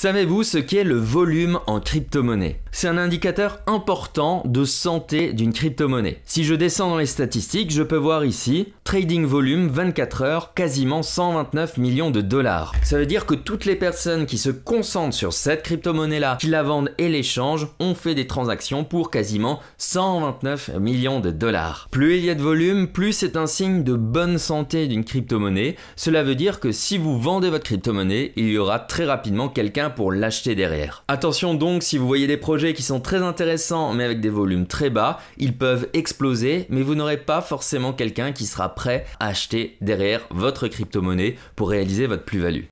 Savez-vous ce qu'est le volume en crypto-monnaie c'est un indicateur important de santé d'une crypto-monnaie. Si je descends dans les statistiques, je peux voir ici trading volume 24 heures, quasiment 129 millions de dollars. Ça veut dire que toutes les personnes qui se concentrent sur cette crypto-monnaie-là, qui la vendent et l'échangent, ont fait des transactions pour quasiment 129 millions de dollars. Plus il y a de volume, plus c'est un signe de bonne santé d'une crypto-monnaie. Cela veut dire que si vous vendez votre crypto-monnaie, il y aura très rapidement quelqu'un pour l'acheter derrière. Attention donc si vous voyez des projets qui sont très intéressants mais avec des volumes très bas, ils peuvent exploser mais vous n'aurez pas forcément quelqu'un qui sera prêt à acheter derrière votre crypto-monnaie pour réaliser votre plus-value.